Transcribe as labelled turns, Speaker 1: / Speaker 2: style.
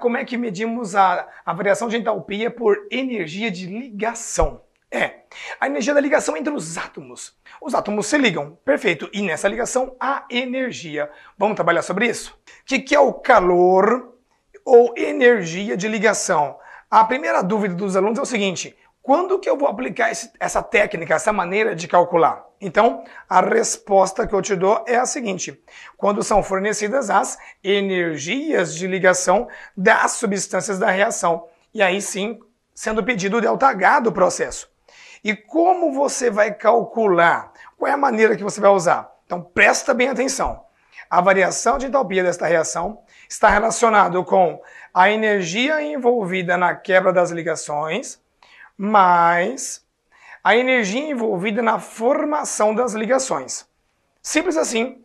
Speaker 1: Como é que medimos a, a variação de entalpia por energia de ligação? É, a energia da ligação entre os átomos. Os átomos se ligam, perfeito. E nessa ligação há energia. Vamos trabalhar sobre isso? O que, que é o calor ou energia de ligação? A primeira dúvida dos alunos é o seguinte: quando que eu vou aplicar esse, essa técnica, essa maneira de calcular? Então, a resposta que eu te dou é a seguinte: quando são fornecidas as energias de ligação das substâncias da reação, e aí sim sendo pedido o ΔH do processo. E como você vai calcular? Qual é a maneira que você vai usar? Então, presta bem atenção. A variação de entalpia desta reação está relacionada com a energia envolvida na quebra das ligações mais a energia envolvida na formação das ligações. Simples assim.